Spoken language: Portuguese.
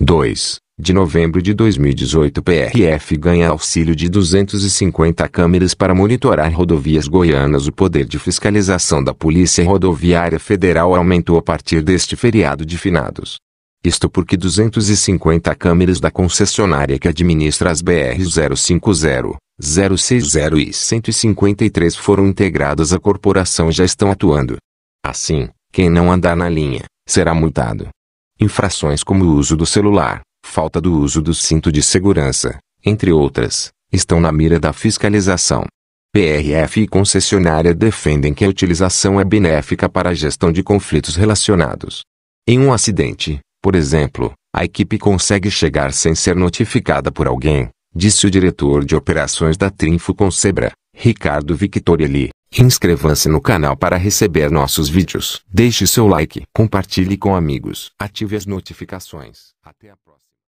2 de novembro de 2018 PRF ganha auxílio de 250 câmeras para monitorar rodovias goianas. O poder de fiscalização da Polícia Rodoviária Federal aumentou a partir deste feriado de finados. Isto porque 250 câmeras da concessionária que administra as BR-050, 060 e 153 foram integrados à corporação já estão atuando. Assim, quem não andar na linha, será multado. Infrações como o uso do celular, falta do uso do cinto de segurança, entre outras, estão na mira da fiscalização. PRF e concessionária defendem que a utilização é benéfica para a gestão de conflitos relacionados. Em um acidente, por exemplo, a equipe consegue chegar sem ser notificada por alguém, disse o diretor de operações da Trinfo Concebra, Ricardo Victorielli. Inscreva-se no canal para receber nossos vídeos. Deixe seu like, compartilhe com amigos, ative as notificações. Até a próxima.